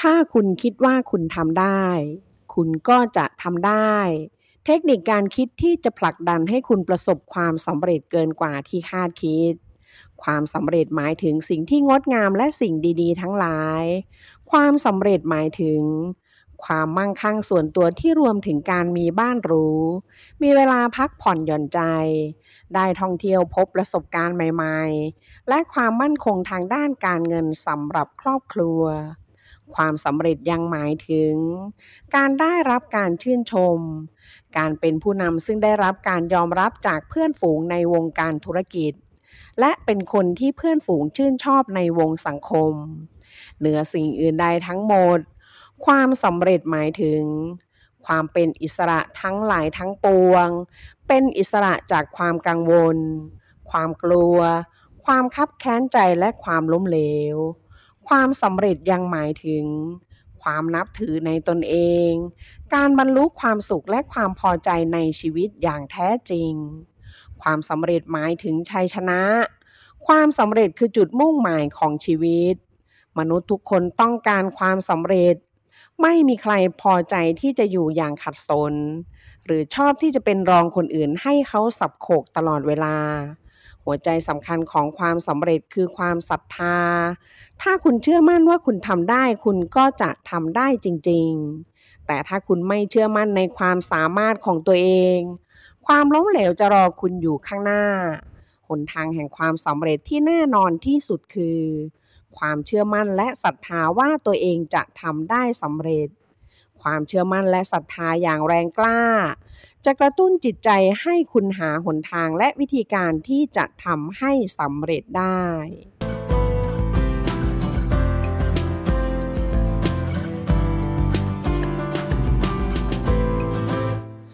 ถ้าคุณคิดว่าคุณทำได้ คุณก็จะทำได้ เทคนิคการคิดที่จะผลักดันให้คุณประสบความสำเร็จเกินกว่าที่คาดคิด ความสำเร็จหมายถึงสิ่งที่งดงามและสิ่งดีๆทั้งหลาย ความสำเร็จหมายถึง ความมั่งคั่งส่วนตัวที่รวมถึงการมีบ้านหรูมีเวลาพักผ่อนหย่อนใจ ได้ท่องเที่ยวพบประสบการณ์ใหม่ ๆ และความมั่นคงทางด้านการเงินสำหรับครอบครัวความสำเร็จยังหมายถึง การได้รับการชื่นชม การเป็นผู้นำซึ่งได้รับการยอมรับจากเพื่อนฝูงในวงการธุรกิจ และเป็นคนที่เพื่อนฝูงชื่นชอบในวงสังคมเหนือสิ่งอื่นใดทั้งหมด ความสำเร็จหมายถึง ความเป็นอิสระทั้งหลายทั้งปวง เป็นอิสระจากความกังวล ความกลัว ความคับแค้นใจและความล้มเหลวความสำเร็จยังหมายถึงความนับถือในตนเอง การบรรลุความสุขและความพอใจในชีวิตอย่างแท้จริง ความสำเร็จหมายถึงชัยชนะ ความสำเร็จคือจุดมุ่งหมายของชีวิต มนุษย์ทุกคนต้องการความสำเร็จ ไม่มีใครพอใจที่จะอยู่อย่างขัดสน หรือชอบที่จะเป็นรองคนอื่นให้เขาสับโขกตลอดเวลาหัวใจสำคัญของความสำเร็จคือความศรัทธา ถ้าคุณเชื่อมั่นว่าคุณทำได้คุณก็จะทำได้จริงๆ แต่ถ้าคุณไม่เชื่อมั่นในความสามารถของตัวเอง ความล้มเหลวจะรอคุณอยู่ข้างหน้า หนทางแห่งความสำเร็จที่แน่นอนที่สุดคือ ความเชื่อมั่นและศรัทธาว่าตัวเองจะทำได้สำเร็จ ความเชื่อมั่นและศรัทธาอย่างแรงกล้าจะกระตุ้นจิตใจให้คุณหาหนทางและวิธีการที่จะทำให้สำเร็จได้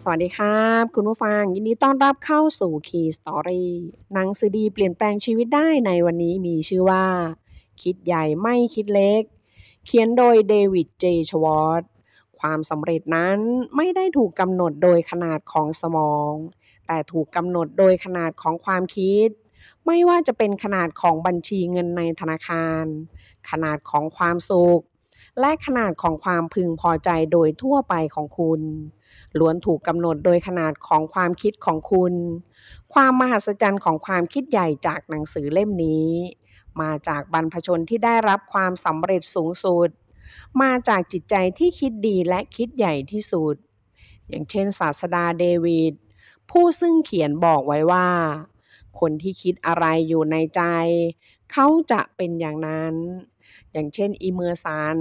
สวัสดีครับ คุณผู้ฟังยินดีต้อนรับเข้าสู่ Key Story หนังสือดีเปลี่ยนแปลงชีวิตได้ในวันนี้มีชื่อว่า คิดใหญ่ไม่คิดเล็ก เขียนโดยเดวิดเจชวอตความสำเร็จนั้นไม่ได้ถูกกำหนดโดยขนาดของสมอง แต่ถูกกำหนดโดยขนาดของความคิด ไม่ว่าจะเป็นขนาดของบัญชีเงินในธนาคาร ขนาดของความสุข และขนาดของความพึงพอใจโดยทั่วไปของคุณล้วนถูกกำหนดโดยขนาดของความคิดของคุณ ความมหัศจรรย์ของ ความคิดใหญ่จากหนังสือเล่มนี้ มาจากบรรพชนที่ได้รับความสำเร็จสูงสุดมาจากจิตใจที่คิดดีและคิดใหญ่ที่สุด อย่างเช่น ศาสดาเดวิดผู้ซึ่งเขียนบอกไว้ว่า คนที่คิดอะไรอยู่ในใจ เขาจะเป็นอย่างนั้น อย่างเช่นอิเมอร์สัน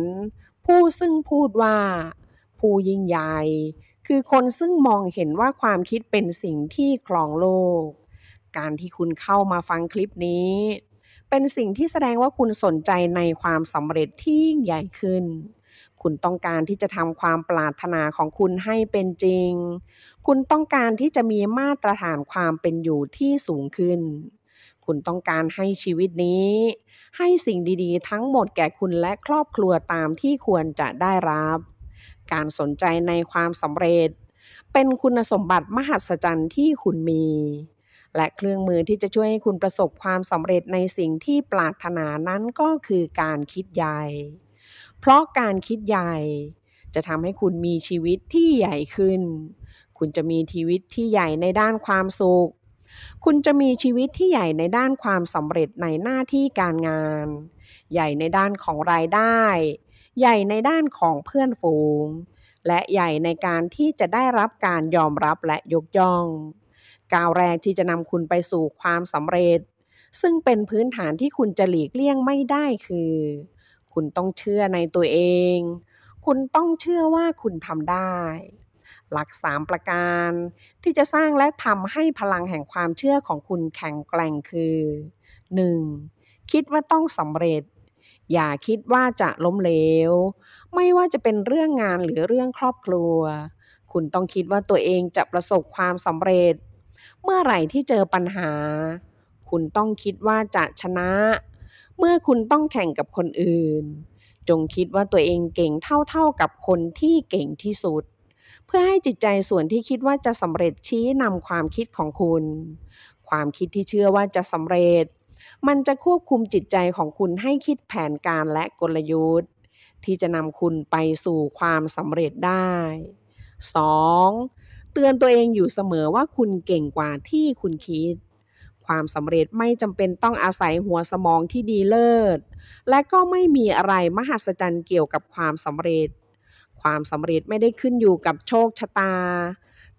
ผู้ซึ่งพูดว่า ผู้ยิ่งใหญ่ คือคนซึ่งมองเห็นว่าความคิดเป็นสิ่งที่คลองโลก การที่คุณเข้ามาฟังคลิปนี้เป็นสิ่งที่แสดงว่าคุณสนใจในความสำเร็จที่ยิ่งใหญ่ขึ้น คุณต้องการที่จะทำความปรารถนาของคุณให้เป็นจริง คุณต้องการที่จะมีมาตรฐานความเป็นอยู่ที่สูงขึ้น คุณต้องการให้ชีวิตนี้ ให้สิ่งดี ๆ ทั้งหมดแก่คุณและครอบครัวตามที่ควรจะได้รับ การสนใจในความสำเร็จ เป็นคุณสมบัติมหัศจรรย์ที่คุณมีและเครื่องมือที่จะช่วยให้คุณประสบความสำเร็จในสิ่งที่ปรารถนานั้นก็คือการคิดใหญ่ เพราะการคิดใหญ่จะทำให้คุณมีชีวิตที่ใหญ่ขึ้น คุณจะมีชีวิตที่ใหญ่ในด้านความสุข คุณจะมีชีวิตที่ใหญ่ในด้านความสำเร็จในหน้าที่การงาน ใหญ่ในด้านของรายได้ ใหญ่ในด้านของเพื่อนฝูง และใหญ่ในการที่จะได้รับการยอมรับและยกย่องก้าวแรกที่จะนำคุณไปสู่ความสำเร็จ ซึ่งเป็นพื้นฐานที่คุณจะหลีกเลี่ยงไม่ได้คือ คุณต้องเชื่อในตัวเอง คุณต้องเชื่อว่าคุณทำได้ หลักสามประการที่จะสร้างและทำให้พลังแห่งความเชื่อของคุณแข็งแกร่งคือ 1. คิดว่าต้องสำเร็จ อย่าคิดว่าจะล้มเหลว ไม่ว่าจะเป็นเรื่องงานหรือเรื่องครอบครัว คุณต้องคิดว่าตัวเองจะประสบความสำเร็จเมื่อไหร่ที่เจอปัญหา คุณต้องคิดว่าจะชนะ เมื่อคุณต้องแข่งกับคนอื่น จงคิดว่าตัวเองเก่งเท่าๆกับคนที่เก่งที่สุด เพื่อให้จิตใจส่วนที่คิดว่าจะสำเร็จชี้นำความคิดของคุณ ความคิดที่เชื่อว่าจะสำเร็จ มันจะควบคุมจิตใจของคุณให้คิดแผนการและกลยุทธ์ ที่จะนำคุณไปสู่ความสำเร็จได้ 2. เตือนตัวเองอยู่เสมอว่าคุณเก่งกว่าที่คุณคิด ความสำเร็จไม่จำเป็นต้องอาศัยหัวสมองที่ดีเลิศ และก็ไม่มีอะไรมหัศจรรย์เกี่ยวกับความสำเร็จ ความสำเร็จไม่ได้ขึ้นอยู่กับโชคชะตา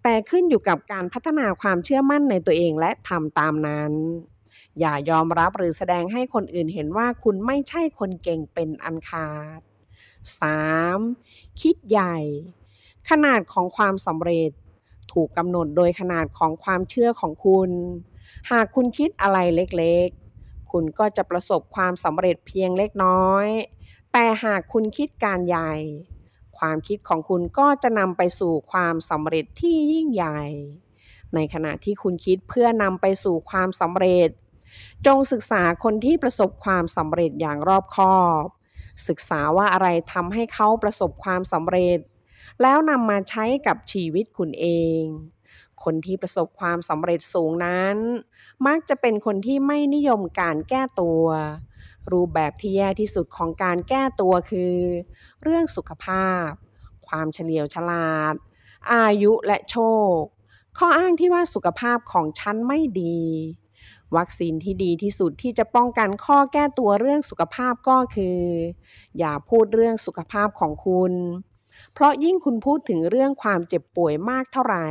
แต่ขึ้นอยู่กับการพัฒนาความเชื่อมั่นในตัวเองและทำตามนั้น อย่ายอมรับหรือแสดงให้คนอื่นเห็นว่าคุณไม่ใช่คนเก่งเป็นอันขาด 3. คิดใหญ่ ขนาดของความสำเร็จถูกกำหนดโดยขนาดของความเชื่อของคุณ หากคุณคิดอะไรเล็กๆ คุณก็จะประสบความสำเร็จเพียงเล็กน้อย แต่หากคุณคิดการใหญ่ ความคิดของคุณก็จะนำไปสู่ความสำเร็จที่ยิ่งใหญ่ ในขณะที่คุณคิดเพื่อนำไปสู่ความสำเร็จ จงศึกษาคนที่ประสบความสำเร็จอย่างรอบคอบ ศึกษาว่าอะไรทำให้เขาประสบความสำเร็จแล้วนำมาใช้กับชีวิตคุณเอง คนที่ประสบความสำเร็จสูงนั้น มักจะเป็นคนที่ไม่นิยมการแก้ตัว รูปแบบที่แย่ที่สุดของการแก้ตัวคือ เรื่องสุขภาพ ความเฉลียวฉลาด อายุและโชค ข้ออ้างที่ว่าสุขภาพของฉันไม่ดี วัคซีนที่ดีที่สุดที่จะป้องกันข้อแก้ตัวเรื่องสุขภาพก็คือ อย่าพูดเรื่องสุขภาพของคุณเพราะยิ่งคุณพูดถึงเรื่องความเจ็บป่วยมากเท่าไหร่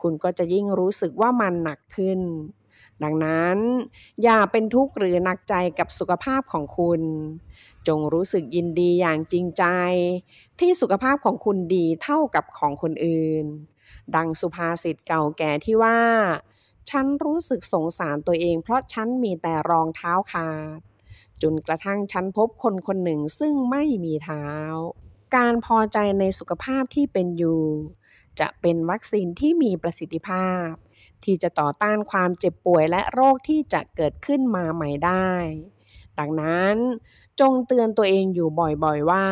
คุณก็จะยิ่งรู้สึกว่ามันหนักขึ้น ดังนั้น อย่าเป็นทุกข์หรือหนักใจกับสุขภาพของคุณ จงรู้สึกยินดีอย่างจริงใจ ที่สุขภาพของคุณดีเท่ากับของคนอื่น ดังสุภาษิตเก่าแก่ที่ว่า ฉันรู้สึกสงสารตัวเองเพราะฉันมีแต่รองเท้าขาด จนกระทั่งฉันพบคนคนหนึ่งซึ่งไม่มีเท้าการพอใจในสุขภาพที่เป็นอยู่ จะเป็นวัคซีนที่มีประสิทธิภาพ ที่จะต่อต้านความเจ็บป่วยและโรคที่จะเกิดขึ้นมาใหม่ได้ ดังนั้น จงเตือนตัวเองอยู่บ่อยๆว่า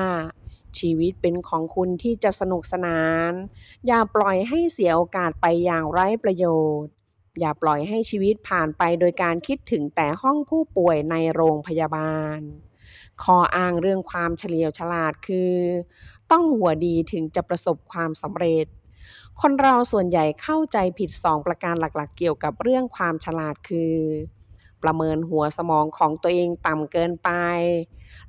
ชีวิตเป็นของคุณที่จะสนุกสนาน อย่าปล่อยให้เสียโอกาสไปอย่างไร้ประโยชน์ อย่าปล่อยให้ชีวิตผ่านไปโดยการคิดถึงแต่ห้องผู้ป่วยในโรงพยาบาลข้ออ้างเรื่องความเฉลียวฉลาดคือ ต้องหัวดีถึงจะประสบความสำเร็จ คนเราส่วนใหญ่เข้าใจผิดสองประการหลัก ๆ เกี่ยวกับเรื่องความฉลาดคือ ประเมินหัวสมองของตัวเองต่ำเกินไป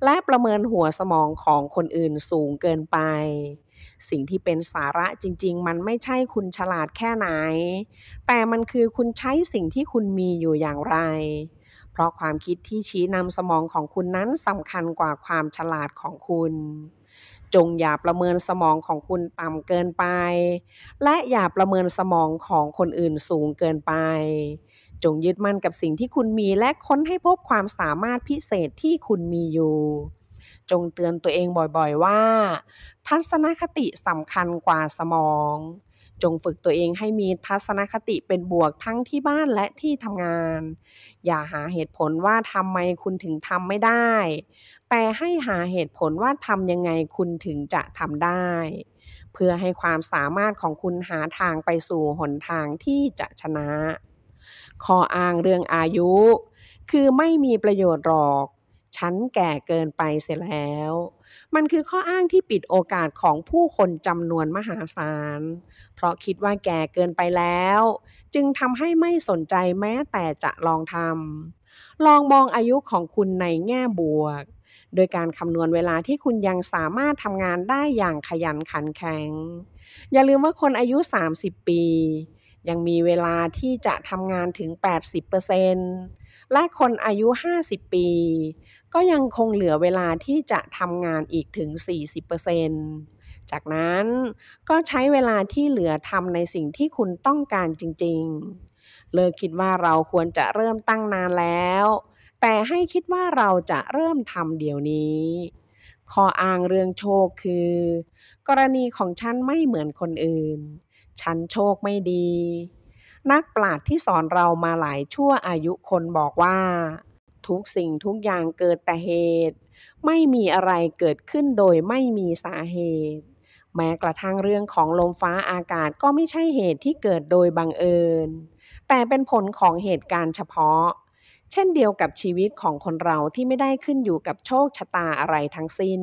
และประเมินหัวสมองของคนอื่นสูงเกินไป สิ่งที่เป็นสาระจริงๆ มันไม่ใช่คุณฉลาดแค่ไหน แต่มันคือคุณใช้สิ่งที่คุณมีอยู่อย่างไรเพราะความคิดที่ชี้นำสมองของคุณนั้นสำคัญกว่าความฉลาดของคุณ จงอย่าประเมินสมองของคุณต่ำเกินไป และอย่าประเมินสมองของคนอื่นสูงเกินไป จงยึดมั่นกับสิ่งที่คุณมีและค้นให้พบความสามารถพิเศษที่คุณมีอยู่ จงเตือนตัวเองบ่อยๆว่า ทัศนคติสำคัญกว่าสมองจงฝึกตัวเองให้มีทัศนคติเป็นบวกทั้งที่บ้านและที่ทำงาน อย่าหาเหตุผลว่าทำไมคุณถึงทำไม่ได้ แต่ให้หาเหตุผลว่าทำยังไงคุณถึงจะทำได้ เพื่อให้ความสามารถของคุณหาทางไปสู่หนทางที่จะชนะข้ออ้างเรื่องอายุ คือไม่มีประโยชน์หรอก ฉันแก่เกินไปเสียแล้วมันคือข้ออ้างที่ปิดโอกาสของผู้คนจำนวนมหาศาล เพราะคิดว่าแก่เกินไปแล้ว จึงทำให้ไม่สนใจแม้แต่จะลองทำ ลองมองอายุของคุณในแง่บวก โดยการคำนวณเวลาที่คุณยังสามารถทำงานได้อย่างขยันขันแข็ง อย่าลืมว่าคนอายุ 30 ปี ยังมีเวลาที่จะทำงานถึง 80%และคนอายุ 50 ปีก็ยังคงเหลือเวลาที่จะทำงานอีกถึง 40%จากนั้นก็ใช้เวลาที่เหลือทำในสิ่งที่คุณต้องการจริงๆ เลิกคิดว่าเราควรจะเริ่มตั้งนานแล้ว แต่ให้คิดว่าเราจะเริ่มทำเดี๋ยวนี้ข้ออ้างเรื่องโชคคือ กรณีของฉันไม่เหมือนคนอื่น ฉันโชคไม่ดี นักปราชญ์ที่สอนเรามาหลายชั่วอายุคนบอกว่าทุกสิ่งทุกอย่างเกิดแต่เหตุ ไม่มีอะไรเกิดขึ้นโดยไม่มีสาเหตุ แม้กระทั่งเรื่องของลมฟ้าอากาศก็ไม่ใช่เหตุที่เกิดโดยบังเอิญ แต่เป็นผลของเหตุการณ์เฉพาะ เช่นเดียวกับชีวิตของคนเราที่ไม่ได้ขึ้นอยู่กับโชคชะตาอะไรทั้งสิ้น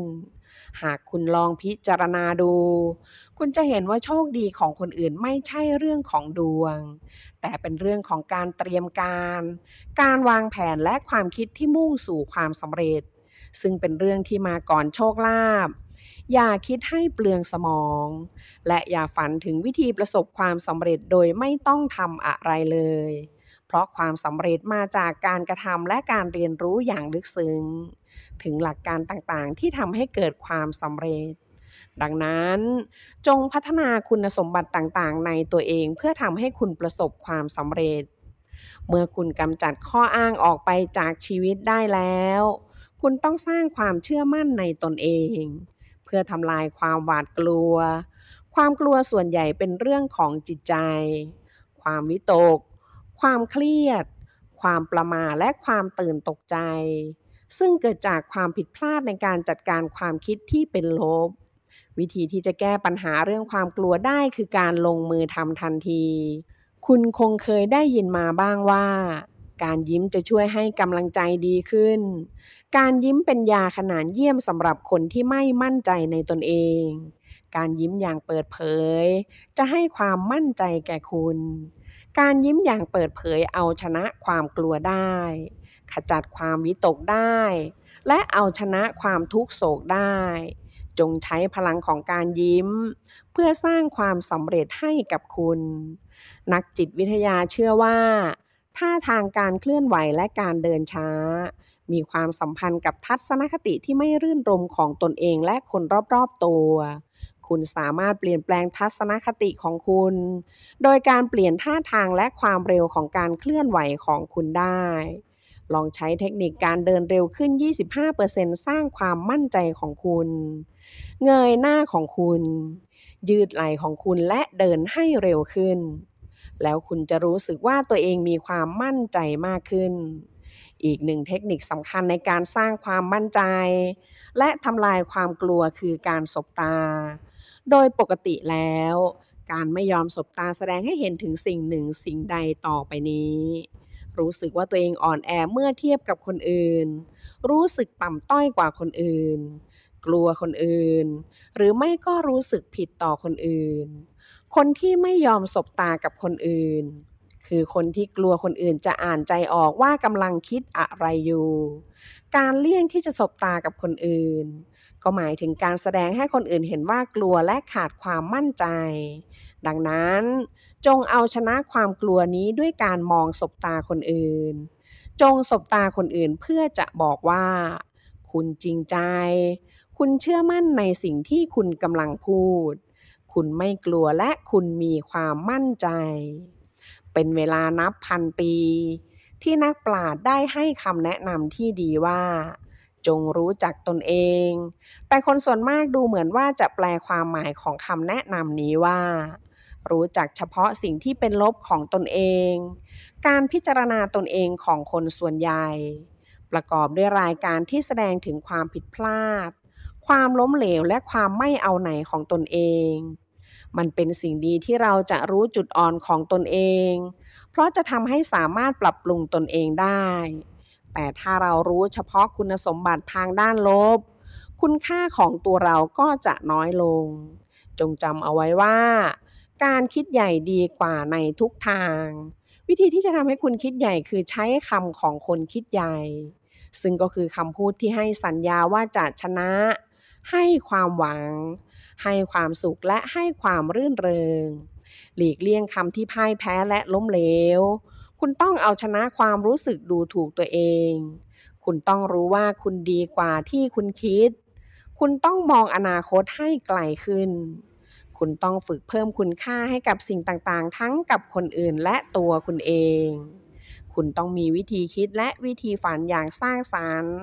หากคุณลองพิจารณาดู คุณจะเห็นว่าโชคดีของคนอื่นไม่ใช่เรื่องของดวง แต่เป็นเรื่องของการเตรียมการ การวางแผนและความคิดที่มุ่งสู่ความสำเร็จ ซึ่งเป็นเรื่องที่มาก่อนโชคลาภอย่าคิดให้เปลืองสมอง และอย่าฝันถึงวิธีประสบความสำเร็จโดยไม่ต้องทำอะไรเลย เพราะความสำเร็จมาจากการกระทำและการเรียนรู้อย่างลึกซึ้งถึงหลักการต่างๆ ที่ทำให้เกิดความสำเร็จ ดังนั้นจงพัฒนาคุณสมบัติต่างๆ ในตัวเองเพื่อทำให้คุณประสบความสำเร็จ เมื่อคุณกำจัดข้ออ้างออกไปจากชีวิตได้แล้ว คุณต้องสร้างความเชื่อมั่นในตนเอง เพื่อทำลายความหวาดกลัว ความกลัวส่วนใหญ่เป็นเรื่องของจิตใจ ความวิตก ความเครียด ความประมาและความตื่นตกใจซึ่งเกิดจากความผิดพลาดในการจัดการความคิดที่เป็นลบ วิธีที่จะแก้ปัญหาเรื่องความกลัวได้คือการลงมือทำทันที คุณคงเคยได้ยินมาบ้างว่า การยิ้มจะช่วยให้กำลังใจดีขึ้น การยิ้มเป็นยาขนาดเยี่ยมสำหรับคนที่ไม่มั่นใจในตนเอง การยิ้มอย่างเปิดเผยจะให้ความมั่นใจแก่คุณ การยิ้มอย่างเปิดเผยเอาชนะความกลัวได้ขจัดความวิตกได้ และเอาชนะความทุกโศกได้ จงใช้พลังของการยิ้ม เพื่อสร้างความสำเร็จให้กับคุณ นักจิตวิทยาเชื่อว่า ท่าทางการเคลื่อนไหวและการเดินช้า มีความสัมพันธ์กับทัศนคติที่ไม่รื่นรมของตนเองและคนรอบๆ ตัว คุณสามารถเปลี่ยนแปลงทัศนคติของคุณ โดยการเปลี่ยนท่าทางและความเร็วของการเคลื่อนไหวของคุณได้ลองใช้เทคนิคการเดินเร็วขึ้น 25%สร้างความมั่นใจของคุณ เงยหน้าของคุณ ยืดไหล่ของคุณ และเดินให้เร็วขึ้น แล้วคุณจะรู้สึกว่าตัวเองมีความมั่นใจมากขึ้น อีกหนึ่งเทคนิค สำคัญในการสร้างความมั่นใจ และทำลายความกลัวคือการสบตา โดยปกติแล้ว การไม่ยอมสบตาแสดงให้เห็นถึงสิ่งหนึ่งสิ่งใดต่อไปนี้รู้สึกว่าตัวเองอ่อนแอเมื่อเทียบกับคนอื่น รู้สึกต่ำต้อยกว่าคนอื่น กลัวคนอื่น หรือไม่ก็รู้สึกผิดต่อคนอื่น คนที่ไม่ยอมสบตากับคนอื่น คือคนที่กลัวคนอื่นจะอ่านใจออกว่ากำลังคิดอะไรอยู่ การเลี่ยงที่จะสบตากับคนอื่น ก็หมายถึงการแสดงให้คนอื่นเห็นว่ากลัวและขาดความมั่นใจดังนั้น จงเอาชนะความกลัวนี้ด้วยการมอง สบตาคนอื่น จงสบตาคนอื่นเพื่อจะบอกว่า คุณจริงใจ คุณเชื่อมั่นในสิ่งที่คุณกำลังพูด คุณไม่กลัวและคุณมีความมั่นใจ เป็นเวลานับพันปี ที่นักปราชญ์ได้ให้คำแนะนำที่ดีว่า จงรู้จักตนเอง แต่คนส่วนมากดูเหมือนว่าจะแปลความหมายของคำแนะนำนี้ว่ารู้จักเฉพาะสิ่งที่เป็นลบของตนเอง การพิจารณาตนเองของคนส่วนใหญ่ ประกอบด้วยรายการที่แสดงถึงความผิดพลาด ความล้มเหลวและความไม่เอาไหนของตนเอง มันเป็นสิ่งดีที่เราจะรู้จุดอ่อนของตนเอง เพราะจะทำให้สามารถปรับปรุงตนเองได้ แต่ถ้าเรารู้เฉพาะคุณสมบัติทางด้านลบ คุณค่าของตัวเราก็จะน้อยลง จงจำเอาไว้ว่าการคิดใหญ่ดีกว่าในทุกทาง วิธีที่จะทำให้คุณคิดใหญ่คือใช้คำของคนคิดใหญ่ ซึ่งก็คือคำพูดที่ให้สัญญาว่าจะชนะ ให้ความหวัง ให้ความสุขและให้ความรื่นเริง หลีกเลี่ยงคำที่พ่ายแพ้และล้มเหลว คุณต้องเอาชนะความรู้สึกดูถูกตัวเอง คุณต้องรู้ว่าคุณดีกว่าที่คุณคิด คุณต้องมองอนาคตให้ไกลขึ้นคุณต้องฝึกเพิ่มคุณค่าให้กับสิ่งต่างๆ ทั้งกับคนอื่นและตัวคุณเอง คุณต้องมีวิธีคิดและวิธีฝันอย่างสร้างสารรค์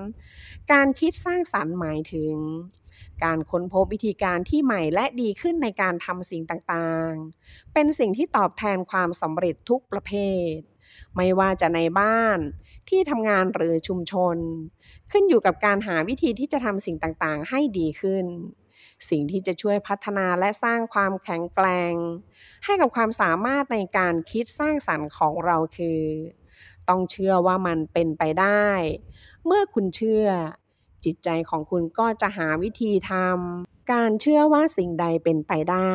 การคิดสร้างสารรค์หมายถึง การค้นพบวิธีการที่ใหม่และดีขึ้นในการทำสิ่งต่างๆ เป็นสิ่งที่ตอบแทนความสำเร็จทุกประเภท ไม่ว่าจะในบ้าน ที่ทำงานหรือชุมชน ขึ้นอยู่กับการหาวิธีที่จะทำสิ่งต่างๆ ให้ดีขึ้นสิ่งที่จะช่วยพัฒนาและสร้างความแข็งแกร่งให้กับความสามารถในการคิดสร้างสรรค์ของเราคือ ต้องเชื่อว่ามันเป็นไปได้ เมื่อคุณเชื่อ จิตใจของคุณก็จะหาวิธีทำการเชื่อว่าสิ่งใดเป็นไปได้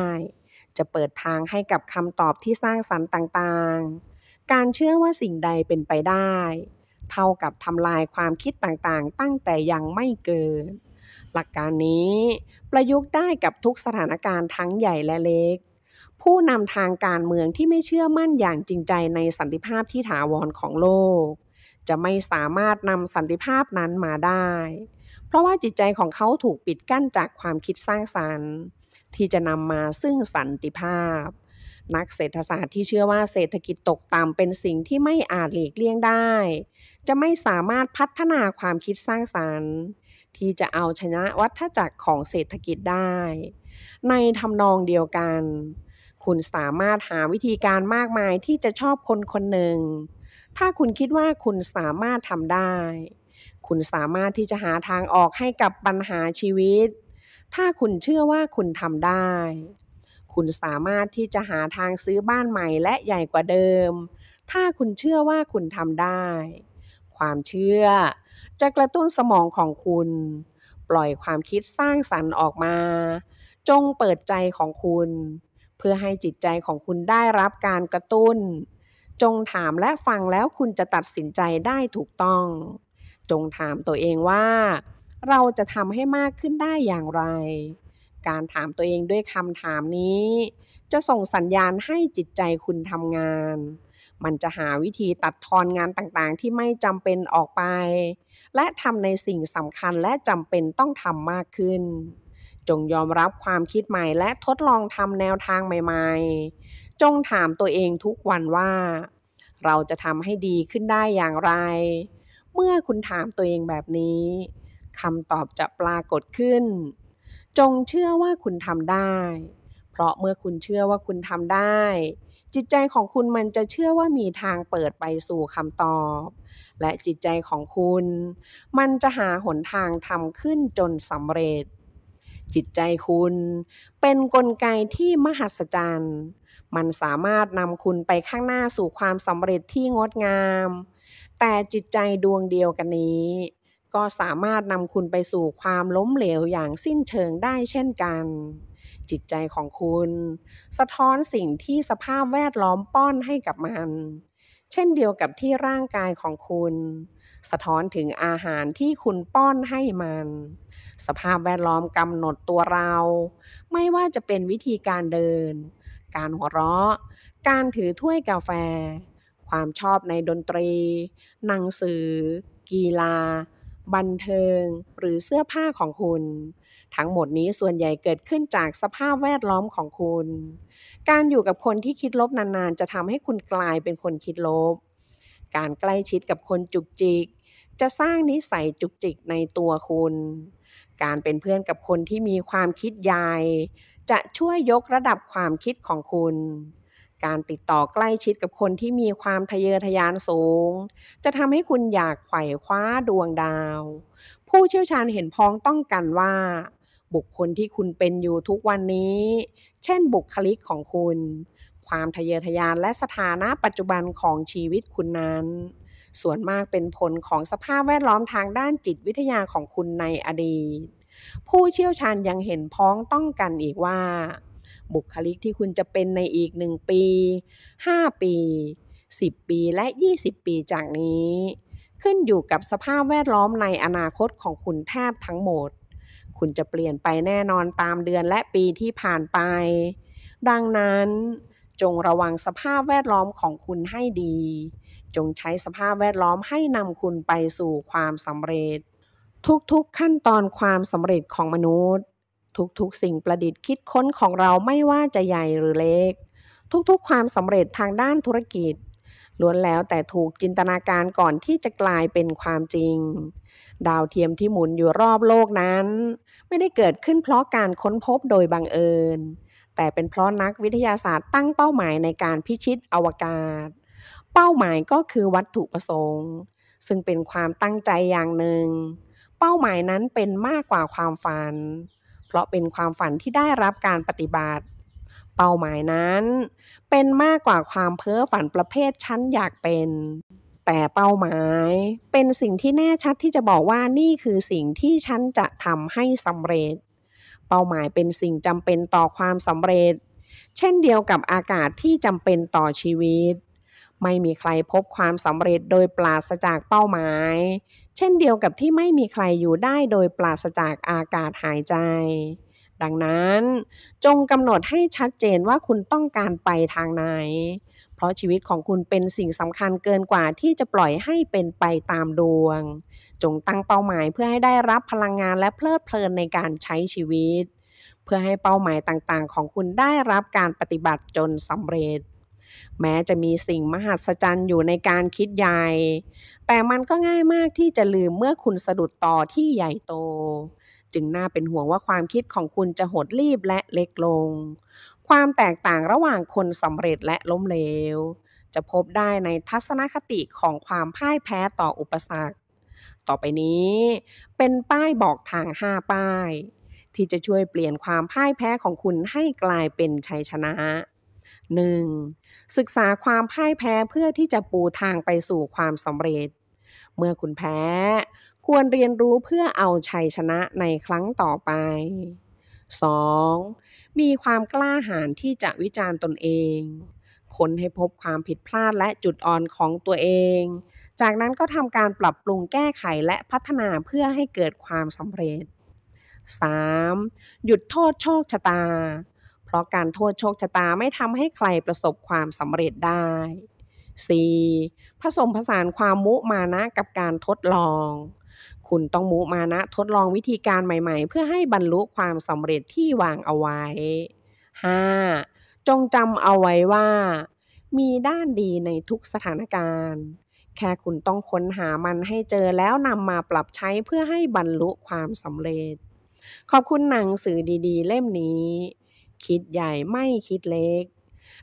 จะเปิดทางให้กับคำตอบที่สร้างสรรค์ต่างๆ การเชื่อว่าสิ่งใดเป็นไปได้ เท่ากับทำลายความคิดต่างๆ ตั้งแต่ยังไม่เกิดหลักการนี้ประยุกต์ได้กับทุกสถานการณ์ทั้งใหญ่และเล็กผู้นำทางการเมืองที่ไม่เชื่อมั่นอย่างจริงใจในสันติภาพที่ถาวรของโลก จะไม่สามารถนำสันติภาพนั้นมาได้ เพราะว่าจิตใจของเขาถูกปิดกั้นจากความคิดสร้างสรรค์ ที่จะนำมาซึ่งสันติภาพ นักเศรษฐศาสตร์ที่เชื่อว่าเศรษฐกิจตกต่ำเป็นสิ่งที่ไม่อาจหลีกเลี่ยงได้ จะไม่สามารถพัฒนาความคิดสร้างสรรค์ที่จะเอาชนะวัฏจักรของเศรษฐกิจได้ ในทำนองเดียวกัน คุณสามารถหาวิธีการมากมายที่จะชอบคนคนหนึ่ง ถ้าคุณคิดว่าคุณสามารถทำได้ คุณสามารถที่จะหาทางออกให้กับปัญหาชีวิต ถ้าคุณเชื่อว่าคุณทำได้ คุณสามารถที่จะหาทางซื้อบ้านใหม่ และใหญ่กว่าเดิม ถ้าคุณเชื่อว่าคุณทำได้ ความเชื่อจะกระตุ้นสมองของคุณ ปล่อยความคิดสร้างสรรค์ออกมา จงเปิดใจของคุณ เพื่อให้จิตใจของคุณได้รับการกระตุ้น จงถามและฟังแล้วคุณจะตัดสินใจได้ถูกต้อง จงถามตัวเองว่าเราจะทำให้มากขึ้นได้อย่างไร การถามตัวเองด้วยคำถามนี้จะส่งสัญญาณให้จิตใจคุณทำงานมันจะหาวิธีตัดทอนงานต่างๆ ที่ไม่จำเป็นออกไป และทำในสิ่งสำคัญและจำเป็นต้องทำมากขึ้น จงยอมรับความคิดใหม่และทดลองทำแนวทางใหม่ ๆ จงถามตัวเองทุกวันว่า เราจะทำให้ดีขึ้นได้อย่างไร เมื่อคุณถามตัวเองแบบนี้คำตอบจะปรากฏขึ้น จงเชื่อว่าคุณทำได้ เพราะเมื่อคุณเชื่อว่าคุณทำได้จิตใจของคุณมันจะเชื่อว่ามีทางเปิดไปสู่คำตอบ และจิตใจของคุณ มันจะหาหนทางทำขึ้นจนสำเร็จ จิตใจคุณเป็นนกลไกที่มหัศจรรย์ มันสามารถนำคุณไปข้างหน้าสู่ความสำเร็จที่งดงาม แต่จิตใจดวงเดียวกันนี้ก็สามารถนำคุณไปสู่ความล้มเหลวอย่างสิ้นเชิงได้เช่นกันจิตใจของคุณ สะท้อนสิ่งที่สภาพแวดล้อมป้อนให้กับมัน เช่นเดียวกับที่ร่างกายของคุณ สะท้อนถึงอาหารที่คุณป้อนให้มัน สภาพแวดล้อมกำหนดตัวเราไม่ว่าจะเป็นวิธีการเดิน การหัวเราะ การถือถ้วยกาแฟ ความชอบในดนตรี หนังสือกีฬา บันเทิง หรือเสื้อผ้าของคุณทั้งหมดนี้ส่วนใหญ่เกิดขึ้นจากสภาพแวดล้อมของคุณ การอยู่กับคนที่คิดลบ นานๆ จะทำให้คุณกลายเป็นคนคิดลบ การใกล้ชิดกับคนจุกจิกจะสร้างนิสัยจุกจิกในตัวคุณ การเป็นเพื่อนกับคนที่มีความคิดใหญ่จะช่วยยกระดับความคิดของคุณ การติดต่อใกล้ชิดกับคนที่มีความทะเยอทะยานสูงจะทำให้คุณอยากไขว่คว้าดวงดาว ผู้เชี่ยวชาญเห็นพ้องต้องกันว่าบุคคลที่คุณเป็นอยู่ทุกวันนี้ เช่นบุคลิกของคุณ ความทะเยอทะยานและสถานะปัจจุบันของชีวิตคุณนั้น ส่วนมากเป็นผลของสภาพแวดล้อมทางด้านจิตวิทยาของคุณในอดีต ผู้เชี่ยวชาญยังเห็นพ้องต้องกันอีกว่า บุคลิกที่คุณจะเป็นในอีกหนึ่งปี 5 ปี 10 ปี และ 20 ปีจากนี้ ขึ้นอยู่กับสภาพแวดล้อมในอนาคตของคุณแทบทั้งหมดคุณจะเปลี่ยนไปแน่นอนตามเดือนและปีที่ผ่านไป ดังนั้น จงระวังสภาพแวดล้อมของคุณให้ดี จงใช้สภาพแวดล้อมให้นำคุณไปสู่ความสำเร็จ ทุกๆขั้นตอนความสำเร็จของมนุษย์ ทุก ๆ สิ่งประดิษฐ์คิดค้นของเราไม่ว่าจะใหญ่หรือเล็ก ทุกๆ ความสำเร็จทางด้านธุรกิจล้วนแล้วแต่ถูกจินตนาการก่อนที่จะกลายเป็นความจริง ดาวเทียมที่หมุนอยู่รอบโลกนั้นไม่ได้เกิดขึ้นเพราะการค้นพบโดยบังเอิญ แต่เป็นเพราะนักวิทยาศาสตร์ตั้งเป้าหมายในการพิชิตอวกาศ เป้าหมายก็คือวัตถุประสงค์ ซึ่งเป็นความตั้งใจอย่างหนึ่ง เป้าหมายนั้นเป็นมากกว่าความฝัน เพราะเป็นความฝันที่ได้รับการปฏิบัติ เป้าหมายนั้น เป็นมากกว่าความเพ้อฝันประเภทชั้นอยากเป็นแต่เป้าหมาย เป็นสิ่งที่แน่ชัดที่จะบอกว่านี่คือสิ่งที่ฉันจะทำให้สำเร็จ เป้าหมายเป็นสิ่งจำเป็นต่อความสำเร็จ เช่นเดียวกับอากาศที่จำเป็นต่อชีวิต ไม่มีใครพบความสำเร็จโดยปราศจากเป้าหมาย เช่นเดียวกับที่ไม่มีใครอยู่ได้โดยปราศจากอากาศหายใจ ดังนั้น จงกำหนดให้ชัดเจนว่าคุณต้องการไปทางไหนพราะชีวิตของคุณเป็นสิ่งสำคัญเกินกว่าที่จะปล่อยให้เป็นไปตามดวง จงตั้งเป้าหมายเพื่อให้ได้รับพลังงานและเพลิดเพลินในการใช้ชีวิต เพื่อให้เป้าหมายต่างๆ ของคุณได้รับการปฏิบัติจนสำเร็จ แม้จะมีสิ่งมหัศจรรย์อยู่ในการคิดใหญ่ แต่มันก็ง่ายมากที่จะลืมเมื่อคุณสะดุดต่อที่ใหญ่โต จึงน่าเป็นห่วงว่าความคิดของคุณจะหดรีบและเล็กลงความแตกต่างระหว่างคนสำเร็จและล้มเหลว จะพบได้ในทัศนคติของความพ่ายแพ้ต่ออุปสรรค ต่อไปนี้ เป็นป้ายบอกทาง5ป้าย ที่จะช่วยเปลี่ยนความพ่ายแพ้ของคุณให้กลายเป็นชัยชนะ 1. ศึกษาความพ่ายแพ้เพื่อที่จะปูทางไปสู่ความสำเร็จ เมื่อคุณแพ้ควรเรียนรู้เพื่อเอาชัยชนะในครั้งต่อไป 2. มีความกล้าหาญที่จะวิจารณ์ตนเอง ค้นให้พบความผิดพลาดและจุดอ่อนของตัวเอง จากนั้นก็ทำการปรับปรุงแก้ไขและพัฒนาเพื่อให้เกิดความสำเร็จ 3. หยุดโทษโชคชะตา เพราะการโทษโชคชะตาไม่ทำให้ใครประสบความสำเร็จได้ 4. ผสมผสานความมุมานะกับการทดลองคุณต้องมุมานะ ทดลองวิธีการใหม่ ๆ เพื่อให้บรรลุความสำเร็จที่วางเอาไว้ 5. จงจำเอาไว้ว่า มีด้านดีในทุกสถานการณ์ แค่คุณต้องค้นหามันให้เจอแล้วนำมาปรับใช้เพื่อให้บรรลุความสำเร็จ ขอบคุณหนังสือดี ๆ เล่มนี้ คิดใหญ่ไม่คิดเล็ก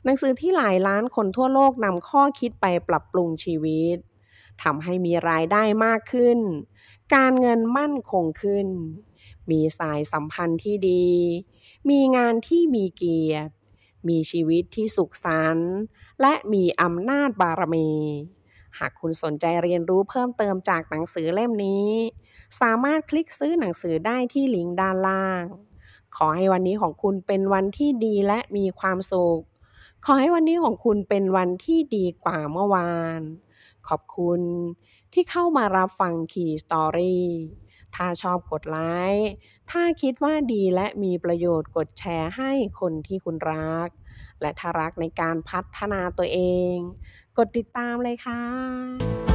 หนังสือที่หลายล้านคนทั่วโลกนำข้อคิดไปปรับปรุงชีวิตทำให้มีรายได้มากขึ้นการเงินมั่นคงขึ้น มีสายสัมพันธ์ที่ดี มีงานที่มีเกียรติ มีชีวิตที่สุขสันต์ และมีอำนาจบารมี หากคุณสนใจเรียนรู้เพิ่มเติมจากหนังสือเล่มนี้ สามารถคลิกซื้อหนังสือได้ที่ลิงก์ด้านล่าง ขอให้วันนี้ของคุณเป็นวันที่ดีและมีความสุข ขอให้วันนี้ของคุณเป็นวันที่ดีกว่าเมื่อวาน ขอบคุณที่เข้ามารับฟังคีสตอรี่ ถ้าชอบกดไลค์ ถ้าคิดว่าดีและมีประโยชน์กดแชร์ให้คนที่คุณรัก และถ้ารักในการพัฒนาตัวเอง กดติดตามเลยค่ะ